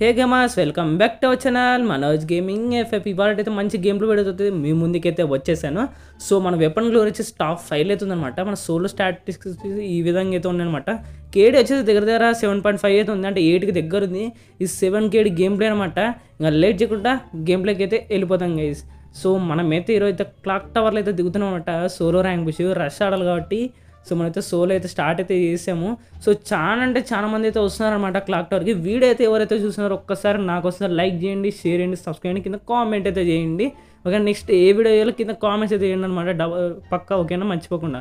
hey gamers welcome back to our channel Manoj gaming F F ఇవాళ అయితే మంచి గేమ్లు పెడుతుంది మీ ముందుకైతే వచ్చేసాను సో మన వెపన్ గ్లోరీ వచ్చేసి టాప్ ఫైవ్లో అవుతుందనమాట మన సోలో స్టాటిస్టిక్స్ ఈ విధంగా అయితే ఉన్నాయన్నమాట కేడి వచ్చేసి దగ్గర దగ్గర సెవెన్ పాయింట్ ఫైవ్ అయితే ఉంది అంటే ఎయిట్కి దగ్గర ఉంది ఈ సెవెన్ కేడి గేమ్ ప్లే అనమాట ఇంకా లేట్ చేయకుండా గేమ్ ప్లేకి అయితే వెళ్ళిపోతాం గైస్ సో మనమైతే ఈరోజు అయితే క్లాక్ టవర్లో అయితే దిగుతున్నాం అనమాట సోలో ర్యాంక్ పుష్ రష్ ఆడాలి కాబట్టి సో మనైతే సోలో అయితే స్టార్ట్ అయితే చేసాము సో చాలా అంటే చాలా మంది అయితే వస్తున్నారనమాట క్లాక్ టవర్కి వీడైతే ఎవరైతే చూస్తున్నారో ఒక్కసారి నాకు వస్తున్నారు లైక్ చేయండి షేర్ చేయండి సబ్స్క్రైబ్ చేయండి కింద కామెంట్ అయితే చేయండి ఓకే నెక్స్ట్ ఏ వీడియో చేయాలో కింద కామెంట్స్ అయితే చేయండి అనమాట డబల్ పక్కా ఓకేనా మర్చిపోకుండా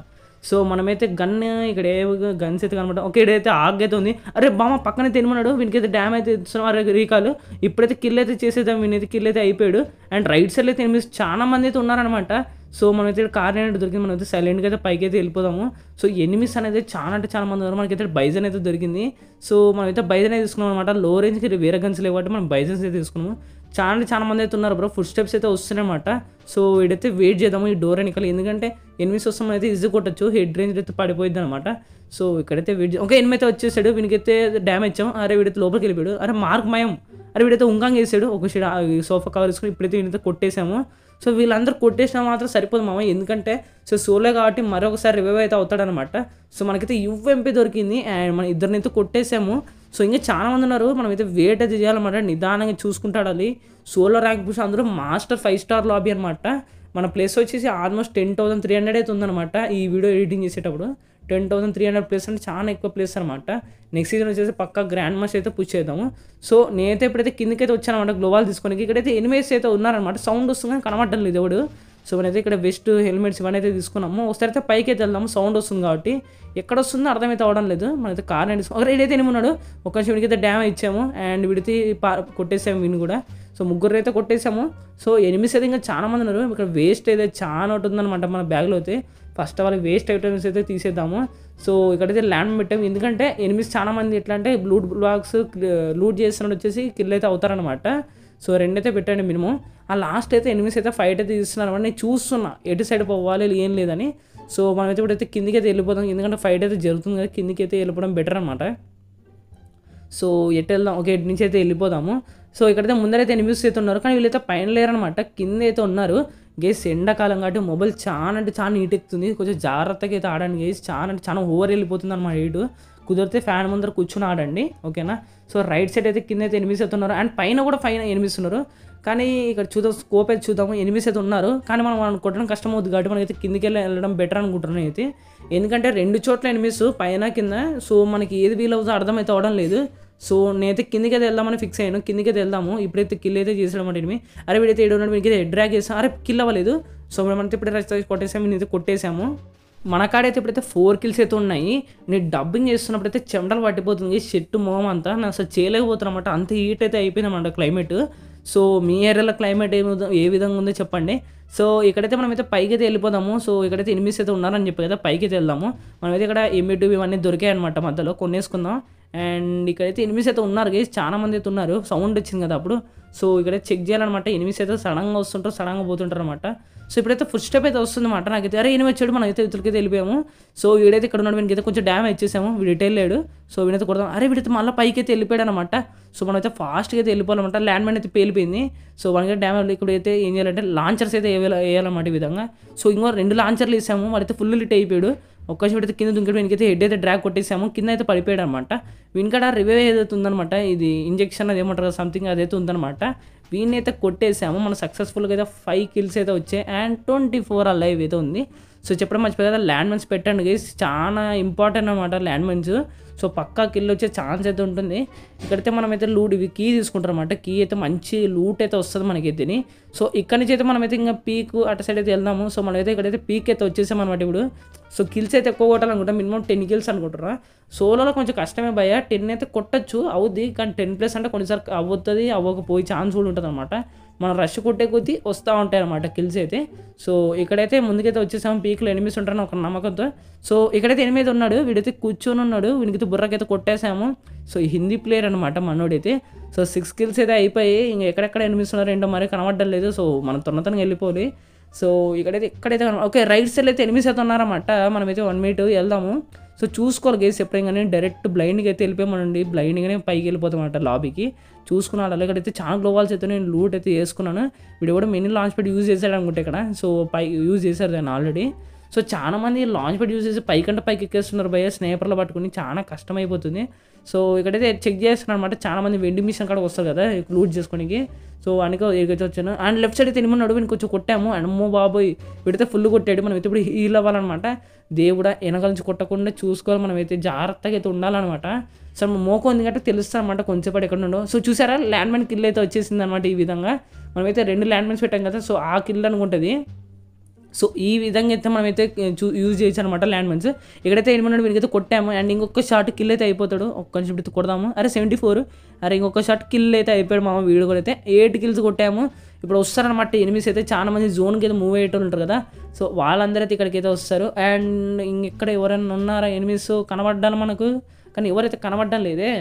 సో మనమైతే గన్ ఇక్కడ ఏ గన్స్ అయితే కనమాట ఓకే ఇక్కడైతే ఆగ్ అయితే ఉంది అరే బామ్మ పక్కన తినమన్నాడు వీనికైతే డ్యామ్ అయితే ఇస్తున్నాం అరే రీకాలు ఇప్పుడైతే కిల్ అయితే చేసేద్దాం వీనైతే కిల్ అయితే అయిపోయాడు అండ్ రైట్ సైడ్ అయితే చాలా మంది అయితే ఉన్నారనమాట సో మనమైతే కార్ అనేది దొరికింది అయితే సైలెంట్గా అయితే పైకి అయితే వెళ్ళిపోదాము సో ఎనిమిస్ అనేది చాలా అంటే చాలా మంది ఉన్నారు మనకైతే బైజన్ అయితే దొరికింది సో మనమైతే బైజన్ అయితే తీసుకున్నాం అనమాట లో రేంజ్కి వేరే గన్స్ లేవు కాబట్టి మనం బైజన్స్ అయితే తీసుకున్నాము చాలా అంటే చాలా మంది అయితే ఉన్నారు బ్రో ఫుడ్ స్టెప్స్ అయితే వస్తున్నాయన్నమాట సో వీడైతే వెయిట్ చేద్దాము ఈ డోర్ వెనకాల ఎందుకంటే ఎనిమిస్ వస్తాం అయితే ఈజీ కొట్టచ్చు హెడ్ రేంజ్ అయితే పడిపోయింది అనమాట సో ఇక్కడైతే వెయిట్ ఒక ఎనిమిది అయితే వచ్చేసాడు వీనికైతే డ్యామేజ్ ఇచ్చాము అరే వీడైతే లోపలికి వెళ్ళిపోయాడు అరే మార్క్ మయం అరే వీడైతే ఉంగాంగ్ వేసాడు ఒక సోఫా కవర్ వేసుకుని ఇప్పుడైతే వీడైతే కొట్టేసాము సో వీళ్ళందరూ కొట్టేసినా మాత్రం సరిపోదు మామ ఎందుకంటే సో సోలో కాబట్టి మరొకసారి రివైవ్ అయితే అవుతాడనమాట సో మనకైతే యువ్ ఎంపీ దొరికింది అండ్ మన ఇద్దరిని అయితే కొట్టేసాము సో ఇంకా చాలామంది ఉన్నారు మనం అయితే వెయిట్ అయితే చేయాలన్నమాట నిదానంగా చూసుకుంటాడాలి సోలో ర్యాంక్ పుష్ అందరూ మాస్టర్ ఫైవ్ స్టార్ లాబీ అనమాట మన ప్లేస్ వచ్చేసి almost ten thousand three hundred అయితే ఉందన్నమాట ఈ వీడియో ఎడిటింగ్ చేసేటప్పుడు ten thousand three hundred place అంటే చాలా ఎక్కువ ప్లేస్ అనమాట నెక్స్ట్ సీజన్ వచ్చేసి పక్క గ్రాండ్ మాస్ అయితే పుష్ చేద్దాము సో నేనైతే ఇప్పుడైతే కిందకైతే వచ్చానమాట గ్లోవాల్ తీసుకోనికి ఇక్కడైతే ఎనిమేస్ అయితే ఉన్నారనమాట సౌండ్ వస్తుంది కనబడటం లేదు ఎవడు సో మనైతే ఇక్కడ వెస్ట్ హెల్మెట్స్ ఇవన్నీ అయితే తీసుకున్నాము ఒకసారి అయితే పైకి అయితే వెళ్దాము సౌండ్ వస్తుంది కాబట్టి ఎక్కడ వస్తుందో అర్థమైతే అవడం లేదు మనైతే కార్ అనేది ఒక రైడ్ అయితే ఉన్నాడు ఒక అయితే డ్యామ్ ఇచ్చాము అండ్ విడితే కొట్టేసాము విని కూడా సో ముగ్గురు అయితే కొట్టేసాము సో ఎనిమిస్ అయితే ఇంకా చాలా మంది ఉన్నారు ఇక్కడ వేస్ట్ అయితే చాలా ఉంటుందన్నమాట మన బ్యాగ్లో అయితే first of all waste items అయితే తీసేద్దాము సో ఇక్కడైతే ల్యాండ్ పెట్టాము ఎందుకంటే ఎనిమిస్ చాలా మంది ఎట్లా అంటే లూట్ బ్లాక్స్ లూట్ చేసిన వచ్చేసి కిల్ అయితే అవుతారనమాట సో రెండైతే పెట్టండి మినిమం ఆ లాస్ట్ అయితే ఎనిమిస్ అయితే ఫైట్ అయితే తీస్తున్నారు అనమాట నేను చూస్తున్నా ఎటు సైడ్ పోవాలి ఏం లేదని సో మనమైతే ఇప్పుడైతే కిందికి అయితే వెళ్ళిపోతాం ఎందుకంటే ఫైట్ అయితే జరుగుతుంది కదా కిందికి అయితే వెళ్ళిపోవడం బెటర్ అనమాట సో ఎటు వెళ్దాం ఓకే ఎటు నుంచి అయితే వెళ్ళిపోదాము సో ఇక్కడైతే ముందరైతే ఎనిమిస్ అయితే ఉన్నారు కానీ వీళ్ళైతే పైన లేరు అనమాట కింద అయితే ఉన్నారు గేస్ ఎండాకాలం కాబట్టి మొబైల్ చాలా అంటే చాలా హీట్ ఎక్కుతుంది కొంచెం జాగ్రత్తగా అయితే ఆడండి గేస్ చాలా అంటే చాలా ఓవర్ వెళ్ళిపోతుంది అనమాట హీట్ కుదిరితే ఫ్యాన్ ముందర కూర్చుని ఆడండి ఓకేనా సో రైట్ సైడ్ అయితే కింద అయితే ఎనిమిస్ అవుతున్నారు అండ్ పైన కూడా పైన ఎనిమిస్ ఉన్నారు కానీ ఇక్కడ చూద్దాం స్కోప్ అయితే చూద్దాము ఎనిమిస్ అయితే ఉన్నారు కానీ మనం అనుకోవడం కష్టం అవుతుంది కాబట్టి మనకైతే కిందికి వెళ్ళి వెళ్ళడం బెటర్ అనుకుంటున్నాం అయితే ఎందుకంటే రెండు చోట్ల ఎనిమిస్ పైన కింద సో మనకి ఏది వీలవుతుందో అర్థమైతే అవడం లేదు సో నేనైతే అయితే వెళ్దామని ఫిక్స్ అయ్యాను కిందికైతే వెళ్దాము ఇప్పుడైతే కిల్ అయితే చేసాడు అంటే అరే వీడైతే ఏడు ఉన్నాడు అయితే డ్రాగ్ చేసాం అరే కిల్ అవ్వలేదు సో మనమైతే ఇప్పుడే కొట్టేసాము నేనైతే కొట్టేసాము మన కాడైతే ఇప్పుడైతే ఫోర్ కిల్స్ అయితే ఉన్నాయి నేను డబ్బింగ్ చేస్తున్నప్పుడు అయితే చెమటలు పట్టిపోతుంది చెట్టు మొహం అంతా నేను అసలు చేయలేకపోతున్నమాట అంత హీట్ అయితే అయిపోయిందన్నమాట క్లైమేట్ సో మీ ఏరియాలో క్లైమేట్ ఏ విధంగా ఉందో చెప్పండి సో ఇక్కడైతే మనమైతే పైకి అయితే వెళ్ళిపోదాము సో ఇక్కడైతే ఎనిమిస్ అయితే ఉన్నారని చెప్పి కదా పైకి అయితే వెళ్దాము మనమైతే ఇక్కడ ఎమ్మిటివి ఇవన్నీ దొరికాయి అనమాట మధ్యలో కొనేసుకుందాం అండ్ ఇక్కడైతే ఎనిమిస్ అయితే ఉన్నారు గైస్ చాలా మంది అయితే ఉన్నారు సౌండ్ వచ్చింది కదా అప్పుడు సో ఇక్కడ చెక్ చేయాలన్నమాట ఎనిమిస్ అయితే సడన్గా వస్తుంటారు సడన్గా పోతుంటారు అనమాట సో ఇప్పుడైతే ఫస్ట్ స్టెప్ అయితే వస్తుంది అనమాట నాకైతే అరే ఎనిమిది వచ్చాడు మనం అయితే ఇతరులకి వెళ్ళిపోయాము సో వీడైతే ఇక్కడ ఉన్నాడు వీనికైతే కొంచెం డ్యామేజ్ చేసాము వీడు ఇటైల్ లేడు సో వీడైతే కొడతాం అరే వీడైతే మళ్ళీ పైకి అయితే వెళ్ళిపోయాడు అనమాట సో మనం అయితే ఫాస్ట్గా అయితే వెళ్ళిపోవాలన్నమాట ల్యాండ్ మైన్ అయితే పేలిపోయింది సో వాడికి డ్యామేజ్ ఇక్కడ అయితే ఏం చేయాలంటే లాంచర్స్ అయితే వేయాలన్నమాట ఈ విధంగా సో ఇంకో రెండు లాంచర్లు వేసాము వాడైతే ఫుల్ లిట్ అయిపోయాడు ఒక్క చెడితే కింద దుంకడం వెనకైతే హెడ్ అయితే డ్రాగ్ కొట్టేసాము కింద అయితే పడిపోయాడు అనమాట వెనకడ రివైవ్ ఏదైతే ఉందనమాట ఇది ఇంజక్షన్ అది ఏమంటారు సంథింగ్ అదైతే ఉందనమాట వీడిని అయితే కొట్టేసాము మన సక్సెస్ఫుల్గా అయితే ఫైవ్ కిల్స్ అయితే వచ్చాయి అండ్ ట్వంటీ ఫోర్ ఆ లైవ్ అయితే ఉంది సో చెప్పడం మర్చిపోయి కదా ల్యాండ్ మైన్స్ పెట్టండి గైస్ చాలా ఇంపార్టెంట్ అనమాట ల్యాండ్ మైన్స్ సో పక్కా కిల్ వచ్చే ఛాన్స్ అయితే ఉంటుంది ఇక్కడైతే మనం అయితే లూట్ ఇవి కీ తీసుకుంటారు అనమాట కీ అయితే మంచి లూట్ అయితే వస్తుంది మనకి తిని సో ఇక్కడ నుంచి అయితే మనమైతే ఇంకా పీక్ అటు సైడ్ అయితే వెళ్దాము సో మనమైతే ఇక్కడైతే పీక్ అయితే వచ్చేసాం అనమాట ఇప్పుడు సో కిల్స్ అయితే ఎక్కువ కొట్టాలనుకుంటా మినిమం టెన్ కిల్స్ అనుకుంటారా సోలోలో కొంచెం కష్టమే భయ టెన్ అయితే కొట్టచ్చు అవుద్ది కానీ టెన్ ప్లస్ అంటే కొన్నిసార్లు అవ్వుతుంది అవ్వకపోయే ఛాన్స్ కూడా ఉంటుంది అనమాట మనం రష్ కొట్టే కొద్దీ వస్తూ ఉంటాయి అనమాట కిల్స్ అయితే సో ఇక్కడైతే ముందుకైతే వచ్చేసాము పీకులు ఎనిమిది ఉంటారని ఒక నమ్మకంతో సో ఇక్కడైతే ఎనిమిది ఉన్నాడు వీడైతే కూర్చొని ఉన్నాడు వీడికైతే బుర్రకైతే కొట్టేసాము సో హిందీ ప్లేయర్ అనమాట మనోడైతే సో సిక్స్ కిల్స్ అయితే అయిపోయి ఇంకా ఎక్కడెక్కడ ఎనిమిది ఉన్నారు ఏంటో మరి కనబడడం లేదు సో మనం తొన్నతనంగా వెళ్ళిపోవాలి సో ఇక్కడైతే ఎక్కడైతే ఓకే రైట్ సైడ్ అయితే ఎనిమిస్ అయితే ఉన్నారన్నమాట మనమైతే వన్ మినిట్ వెళ్దాము సో చూసుకోవాలి గేస్ ఎప్పుడైనా కానీ డైరెక్ట్ బ్లైండ్గా అయితే వెళ్ళిపోయామనండి బ్లైండ్గానే పైకి వెళ్ళిపోతాం అన్నమాట లాబీకి చూసుకున్నాడు అయితే చాలా గ్లోవాల్స్ అయితే నేను లూట్ అయితే వేసుకున్నాను వీడు కూడా మినీ లాంచ్ పెట్టి యూజ్ చేశాడు అనుకుంటే ఇక్కడ సో పై యూజ్ చేశారు దాన్ని ఆల్రెడీ సో చాలా మంది లాంచ్ పెట్టి యూజ్ చేసి పైకంటే పైకి ఎక్కేస్తున్నారు భయ స్నేపర్లు పట్టుకుని చాలా కష్టమైపోతుంది సో ఇక్కడైతే చెక్ చేస్తున్నాను అనమాట చాలా మంది వెండి మిషన్ కూడా వస్తారు కదా లూట్ చేసుకోనికి సో అందుకే ఎగ్గొచ్చి వచ్చాను అండ్ లెఫ్ట్ సైడ్ అయితే ఎనిమిది నడువు నేను కొంచెం కొట్టాము అండ్ అమ్మో బాబోయ్ విడితే ఫుల్ కొట్టాడు మనం అయితే ఇప్పుడు హీల్ అవ్వాలన్నమాట దేవుడా వెనకాల నుంచి కొట్టకుండా చూసుకోవాలి మనం అయితే జాగ్రత్తగా అయితే ఉండాలన్నమాట సో మోకం ఉంది కాబట్టి తెలుస్తాం అనమాట కొంచెంసేపాటు ఎక్కడ ఉండవు సో చూసారా ల్యాండ్ మైన్ కిల్ అయితే వచ్చేసింది అనమాట ఈ విధంగా మనమైతే రెండు ల్యాండ్ మైన్స్ పెట్టాం కదా సో ఆ కిల్ అనుకుంటుంది సో ఈ విధంగా అయితే మనమైతే చూ యూజ్ చేయొచ్చు అనమాట ల్యాండ్ మైన్స్ ఎక్కడైతే ఎనిమిది అయితే కొట్టాము అండ్ ఇంకొక షాట్ కిల్ అయితే అయిపోతాడు ఒక కొంచెం ఇప్పుడు కొడదాము అరే సెవెంటీ ఫోర్ అరే ఇంకొక షాట్ కిల్ అయితే అయిపోయాడు మామ వీడు కూడా అయితే ఎయిట్ కిల్స్ కొట్టాము ఇప్పుడు వస్తారనమాట ఎనిమిస్ అయితే చాలా మంది జోన్కి అయితే మూవ్ అయ్యేటో ఉంటారు కదా సో వాళ్ళందరైతే ఇక్కడికి అయితే వస్తారు అండ్ ఇంకెక్కడ ఎవరైనా ఉన్నారా ఎనిమిస్ కనబడ్డాను మనకు కానీ ఎవరైతే కనబడడం లేదే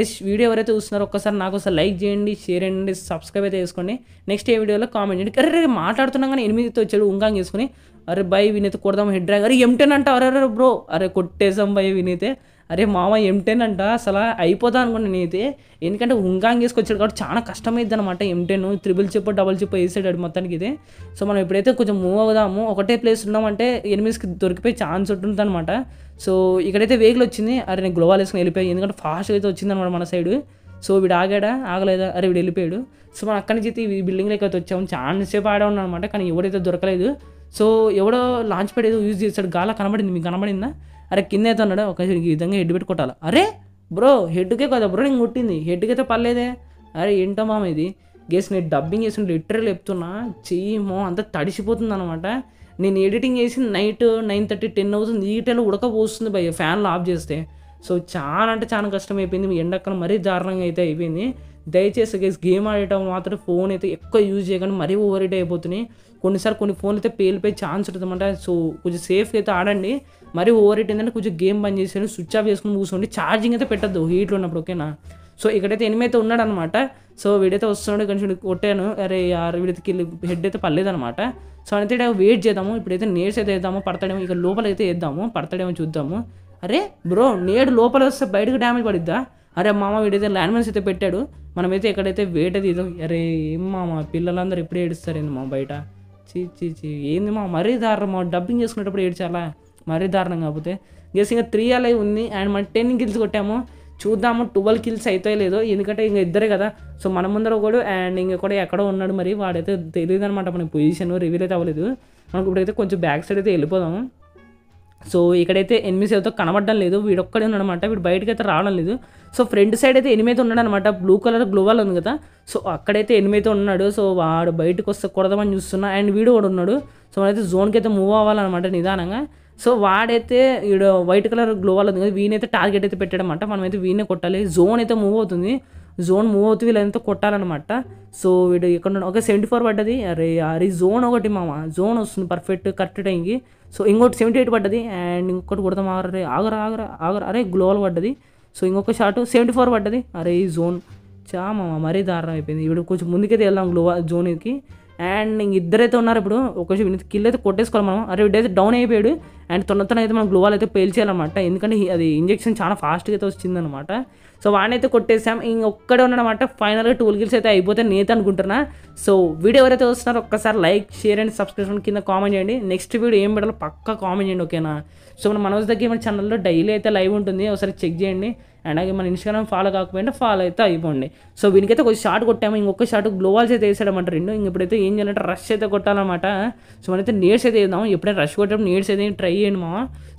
ఎస్ వీడియో ఎవరైతే చూస్తున్నారో ఒక్కసారి నాకు ఒకసారి లైక్ చేయండి షేర్ చేయండి సబ్స్క్రైబ్ అయితే చేసుకోండి నెక్స్ట్ ఏ వీడియోలో కామెంట్ చేయండి అరే రే మాట్లాడుతున్నాం కానీ ఎనిమిదితో వచ్చాడు ఉంగాంగ్ చేసుకుని అరే బై వినైతే కొడదాం హెడ్ డ్రాగ్ అరే ఎంటెన్ అంట అరే బ్రో అరే కొట్టేసాం బై వినైతే అరే మామ ఎంటెన్ అంట అసలు అయిపోతా అనుకోండి నేనైతే ఎందుకంటే ఉంగాంగ్ వేసుకొచ్చాడు కాబట్టి చాలా కష్టమైద్ది అనమాట ఎంటెన్ త్రిబుల్ చెప్పు డబుల్ చెప్పు వేసాడు మొత్తానికి ఇది సో మనం ఎప్పుడైతే కొంచెం మూవ్ అవుదాము ఒకటే ప్లేస్ ఉన్నామంటే ఎనిమిదికి దొరికిపోయి ఛాన్స్ ఉంటుంది అనమాట సో ఇక్కడైతే వెహికల్ వచ్చింది అరే నేను గ్లోవాల్ వేసుకుని వెళ్ళిపోయాయి ఎందుకంటే ఫాస్ట్గా అయితే వచ్చింది అనమాట మన సైడ్ సో వీడు ఆగాడా ఆగలేదా అరే వీడు వెళ్ళిపోయాడు సో మనం అక్కడి నుంచి అయితే ఈ బిల్డింగ్లోకి అయితే వచ్చాము చాలా సేపు ఆడా ఉన్నా అనమాట కానీ ఎవడైతే దొరకలేదు సో ఎవడో లాంచ్ ప్యాడ్ ఏదో యూజ్ చేస్తాడు గాలా కనబడింది మీకు కనబడిందా అరే కింద అయితే ఉన్నాడు ఒక విధంగా హెడ్ పెట్టి కొట్టాలి అరే బ్రో హెడ్కే కదా బ్రో నేను కొట్టింది హెడ్కైతే పర్లేదే అరే ఏంటో మామ ఇది గేస్ నేను డబ్బింగ్ చేసిన లిటరల్ చెప్తున్నా చెయ్యమో అంతా తడిసిపోతుంది అనమాట నేను ఎడిటింగ్ చేసి నైట్ నైన్ థర్టీ టెన్ అవుతుంది ఈ టైంలో ఉడకపోస్తుంది భయ్య ఫ్యాన్లు ఆఫ్ చేస్తే సో చాలా అంటే చాలా కష్టం అయిపోయింది ఎండక్కన మరీ దారుణంగా అయితే అయిపోయింది దయచేసి గేస్ గేమ్ ఆడటం మాత్రం ఫోన్ అయితే ఎక్కువ యూజ్ చేయకుండా మరీ ఓవర్ హీట్ అయిపోతున్నాయి కొన్నిసార్లు కొన్ని ఫోన్లు అయితే పేలిపోయి ఛాన్స్ ఉంటుందన్నమాట సో కొంచెం సేఫ్గా అయితే ఆడండి మరీ ఓవర్ హీట్ ఏంటంటే కొంచెం గేమ్ బంద్ చేసేయండి స్విచ్ ఆఫ్ చేసుకుని కూర్చోండి ఛార్జింగ్ అయితే పెట్టద్దు హీట్లో ఉన్నప్పుడు ఓకేనా సో ఇక్కడైతే ఎనిమిది అయితే ఉన్నాడు అనమాట సో వీడైతే వస్తున్నాడు కొంచెం కొట్టాను అరే యార్ వీడైతే హెడ్ అయితే పర్లేదనమాట సో అయితే వెయిట్ చేద్దాము ఇప్పుడైతే నేర్స్ అయితే వేద్దాము పడతాడేమో ఇక లోపల అయితే వేద్దాము పడతాడేమో చూద్దాము అరే బ్రో నేడు లోపల వస్తే బయటకు డ్యామేజ్ పడిద్దా అరే మామ వీడైతే ల్యాండ్ మైన్స్ అయితే పెట్టాడు మనమైతే ఎక్కడైతే వేట తీదాం అరే ఏం మామ పిల్లలందరూ ఎప్పుడే ఏంది మా బయట చీ చీ చీ ఏంది మా మరీ దారుణం మా డబ్బింగ్ చేసుకునేటప్పుడు ఏడ్చాలా మరీ దారుణం కాకపోతే గెస్ ఇంకా త్రీ అలై ఉంది అండ్ మనం టెన్ కిల్స్ కొట్టాము చూద్దాము ట్వెల్వ్ కిల్స్ అవుతాయో లేదో ఎందుకంటే ఇంకా ఇద్దరే కదా సో మన ముందర ఒకడు అండ్ కూడా ఎక్కడో ఉన్నాడు మరి వాడైతే తెలియదు అనమాట మన పొజిషన్ రివీల్ అయితే అవ్వలేదు మనకు ఇప్పుడైతే కొంచెం బ్యాక్ సైడ్ అయితే వెళ్ళిపోదాము సో ఇక్కడైతే ఎనిమిది అయితే కనబడడం లేదు వీడొక్కడే ఉన్నాడనమాట వీడు బయటకు అయితే రావడం లేదు సో ఫ్రంట్ సైడ్ అయితే ఎనిమిది అనమాట బ్లూ కలర్ గ్లోవల్ ఉంది కదా సో అక్కడైతే ఎనిమిది ఉన్నాడు సో వాడు బయటకు వస్తే కొడదామని చూస్తున్నా అండ్ వీడు కూడా ఉన్నాడు సో మనైతే జోన్కి అయితే మూవ్ అవ్వాలన్నమాట నిదానంగా సో వాడైతే వీడు వైట్ కలర్ గ్లోవల్ ఉంది కదా వీనైతే టార్గెట్ అయితే పెట్టాడనమాట మనమైతే వీనే కొట్టాలి జోన్ అయితే మూవ్ అవుతుంది జోన్ మూవ్ అవుతూ వీళ్ళంతా కొట్టాలన్నమాట సో వీడు ఇక్కడ ఒక సెవెంటీ ఫోర్ పడ్డది అరే అరే జోన్ ఒకటి మామ జోన్ వస్తుంది పర్ఫెక్ట్ కరెక్ట్ టైంకి సో ఇంకోటి సెవెంటీ ఎయిట్ పడ్డది అండ్ ఇంకొకటి కొడతాం అరే ఆగరా ఆగరా ఆగరా అరే గ్లోవల్ పడ్డది సో ఇంకొక షాట్ సెవెంటీ ఫోర్ పడ్డది అరే ఈ జోన్ చా మామ మరీ దారుణం అయిపోయింది ఇప్పుడు కొంచెం ముందుకైతే వెళ్దాం గ్లోవల్ జోన్కి అండ్ ఇద్దరైతే ఉన్నారు ఇప్పుడు ఒక కిల్ అయితే కొట్టేసుకోవాలి మనం అరే వీడైతే డౌన్ అయిపోయాడు అండ్ తొందర తొందర అయితే మనం గ్లోవాల్ అయితే పేల్చేయాలన్నమాట ఎందుకంటే అది ఇంజక్షన్ చాలా ఫాస్ట్గా అయితే వచ్చిందనమాట సో వాడిని అయితే కొట్టేసాం ఇంకొక్కడే ఉన్నాడనమాట ఫైనల్గా టూల్ గిల్స్ అయితే అయిపోతే నేత అనుకుంటున్నా సో వీడియో ఎవరైతే వస్తున్నారో ఒక్కసారి లైక్ షేర్ అండ్ సబ్స్క్రిప్షన్ కింద కామెంట్ చేయండి నెక్స్ట్ వీడియో ఏం పెట్టాలో పక్కా కామెంట్ చేయండి ఓకేనా సో మన మనోజ్ దగ్గర మన ఛానల్లో డైలీ అయితే లైవ్ ఉంటుంది ఒకసారి చెక్ చేయండి అండ్ అలాగే మన ఇన్స్టాగ్రామ్ ఫాలో కాకపోయినా ఫాలో అయితే అయిపోండి సో వీనికైతే కొంచెం షార్ట్ కొట్టాము ఇంకొక షార్ట్ గ్లోవాల్స్ అయితే వేసాడమాట రెండు ఇంక ఇప్పుడైతే ఏం చేయాలంటే రష్ అయితే కొట్టాలన్నమాట సో మనైతే నేడ్స్ అయితే వేద్దాం ఎప్పుడైనా రష్ కొట్టడం నేడ్స్ అయితే ట్రై చేయండి మా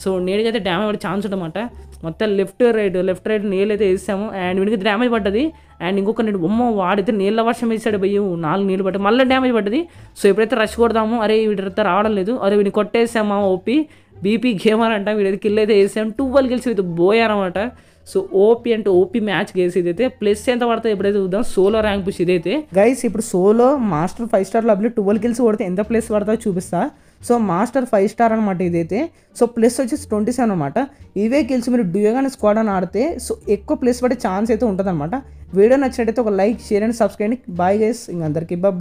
సో నేడ్కి అయితే డ్యామేజ్ పడే ఛాన్స్ ఉంటుందన్నమాట మొత్తం లెఫ్ట్ రైట్ లెఫ్ట్ రైట్ నేల్ అయితే వేసాము అండ్ వీడికి డ్యామేజ్ పడ్డది అండ్ ఇంకొక నేను బొమ్మ వాడితే నీళ్ళ వర్షం వేసాడు భయ్య నాలుగు నీళ్ళు పట్టి మళ్ళీ డ్యామేజ్ పడ్డది సో ఎప్పుడైతే రష్ కొడదాము అరే వీడితే రావడం లేదు అరే వీడిని కొట్టేసామా ఓపి బీపీ గేమర్ అంట వీడైతే కిల్ అయితే వేసాం టూ వల్ విత్ బోయ్ సో ఓపీ అంటే ఓపీ మ్యాచ్ గేస్ ఇదైతే ప్లస్ ఎంత పడుతుంది ఎప్పుడైతే చూద్దాం సోలో ర్యాంక్ పుష్ ఇదైతే గైస్ ఇప్పుడు solo master five star lobby twelve kills కొడితే ఎంత ప్లేస్ పడుతుందో చూపిస్తా సో మాస్టర్ ఫైవ్ స్టార్ అనమాట ఇదైతే సో ప్లస్ వచ్చేసి ట్వంటీ సెవెన్ అనమాట ఇవే కిల్స్ మీరు డ్యూగానే స్క్వాడ్ అని ఆడితే సో ఎక్కువ ప్లేస్ పడే ఛాన్స్ అయితే ఉంటుంది అనమాట వీడియో నచ్చినట్టయితే ఒక like share and subscribe bye guys ఇంక అందరికీ బాబా